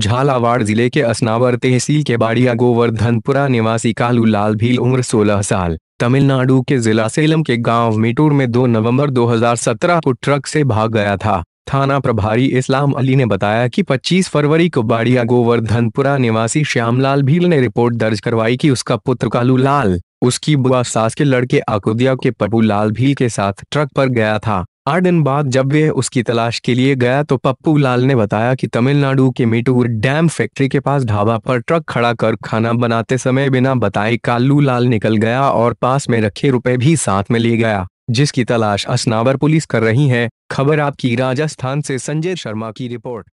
झालावाड़ जिले के असनावर तहसील के बाड़िया गोवर्धनपुरा निवासी कालू लाल भील उम्र 16 साल तमिलनाडु के जिला सेलम के गांव मिटूर में 2 नवंबर 2017 को ट्रक से भाग गया था थाना प्रभारी इस्लाम अली ने बताया कि 25 फरवरी को बाड़िया गोवर्धनपुरा निवासी श्यामलाल भील ने रिपोर्ट दर्ज करवाई कि उसका पुत्र कालू लाल उसकी बुआ सास के लड़के आकुदिया के पपू लाल भील के साथ ट्रक पर गया था आठ दिन बाद जब वे उसकी तलाश के लिए गया तो पप्पू लाल ने बताया कि तमिलनाडु के मीटूर डैम फैक्ट्री के पास ढाबा पर ट्रक खड़ा कर खाना बनाते समय बिना बताए कालू लाल निकल गया और पास में रखे रुपए भी साथ में ले गया जिसकी तलाश असनावर पुलिस कर रही है खबर आपकी राजस्थान से संजय शर्मा की रिपोर्ट